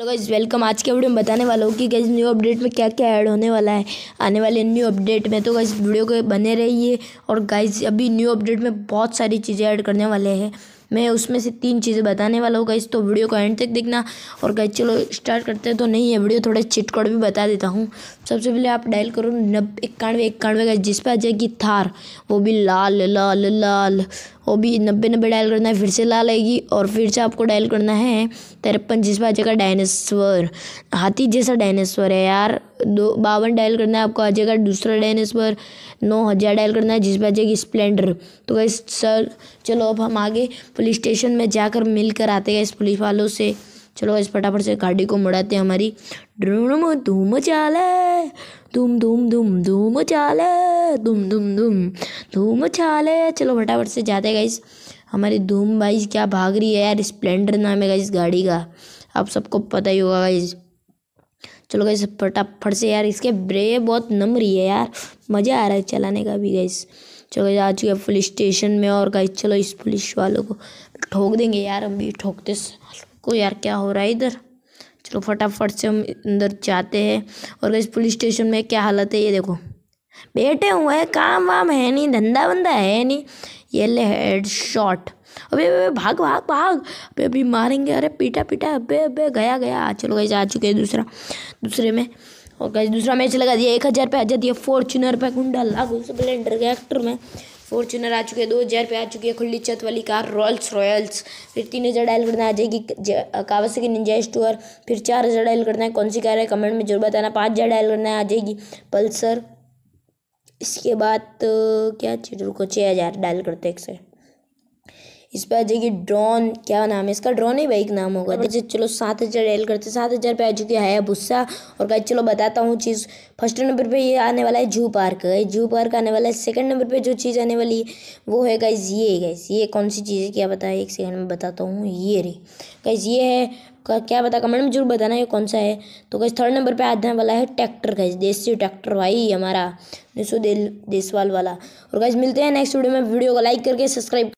hello guys welcome आज के video में बताने वाला हूँ कि गाइज न्यू अपडेट में क्या क्या ऐड होने वाला है आने वाले न्यू अपडेट में तो गाइज वीडियो के बने रहिए और गाइज अभी न्यू अपडेट में बहुत सारी चीज़ें ऐड करने वाले हैं मैं उसमें से तीन चीज़ें बताने वाला हूँ गाइज तो वीडियो को एंड तक देखना और गाइज चलो स्टार्ट करते हैं तो नहीं है वीडियो थोड़ा चिटकोड भी बता देता हूँ सबसे पहले आप डायल करो नब्बे इक्यानवे इक्यानवे का जिस पर आ जाएगी थार वो भी लाल लाल लाल वो भी नब्बे नब्बे डायल करना है फिर से लाल आएगी और फिर से आपको डायल करना है तिरपन जिस पर आ जाएगा डायनासोर हाथी जैसा डायनासोर है यार दो बावन डायल करना है आपको आ जाएगा दूसरा डैन इस पर नौ हज़ार डायल करना है जिस पर आ जाएगी स्प्लेंडर तो गई सर चलो अब हम आगे पुलिस स्टेशन में जाकर मिल कर आते हैं इस पुलिस वालों से चलो इस फटाफट से गाड़ी को मुड़ाते हमारी ड्रूम धूम चाले धूम धूम धूम धूम चाले धूम धूम धूम धूम चाले चलो फटाफट से जाते हैं गाइस हमारी धूम भाई क्या भाग रही है यार स्प्लेंडर नाम है गाइस गाड़ी का आप सबको पता ही होगा गाइज चलो गई फटाफट से यार इसके ब्रेक बहुत नम रही है यार मज़ा आ रहा है चलाने का भी गई चलो गई आ चुके पुलिस स्टेशन में और गई चलो इस पुलिस वालों को ठोक देंगे यार हम भी ठोकते को यार क्या हो रहा है इधर चलो फटाफट से हम अंदर जाते हैं और गई पुलिस स्टेशन में क्या हालत है ये देखो बैठे हुए हैं काम वाम है नहीं धंधा बंदा है नहीं येले हेड शॉट अबे अबे भाग भाग भाग अबे अभी मारेंगे अरे पीटा पीटा अबे अबे गया गया चलो गई आ चुके हैं दूसरा दूसरे में और गई दूसरा मैच लगा दिया एक हज़ार पे जा दिया फॉर्चूनर पे गुंडा लागू स्प्लेंडर के एक्टर में फॉर्चूनर आ चुके हैं दो हज़ार पे आ चुकी है खुली छत वाली कार रॉयल्स रॉयल्स फिर तीन हज़ार डायल करना आ जाएगी की निंजा स्टोर फिर चार हज़ार डायल करना है कौन सी कार है कमेंट में जरूर बताना पाँच हज़ार डायल करना आ जाएगी पल्सर इसके बाद क्या चीज़ रुको छः हज़ार डायल करते एक से इस पर आ जाएगी ड्रोन क्या नाम है इसका ड्रोन ही भाई एक नाम होगा जैसे चलो सात हज़ार एल करते सात हज़ार पे आ चुकी है भुस्सा और गाइज चलो बताता हूँ चीज़ फर्स्ट नंबर पे ये आने वाला है जू पार्क जू पार्क आने वाला है सेकंड नंबर पे जो चीज़ आने वाली है वो है गाइज ये गाइज ये कौन सी चीज़ है क्या बताए एक सेकंड में बताता हूँ ये रे गाइज ये है क्या बता कमेंट में जरूर बताना ये कौन सा है तो गाइज थर्ड नंबर पे आने वाला है ट्रैक्टर गाइज देसी ट्रैक्टर भाई हमारा देशो देशवाल वाला और गाइज मिलते हैं नेक्स्ट वीडियो में वीडियो को लाइक करके सब्सक्राइब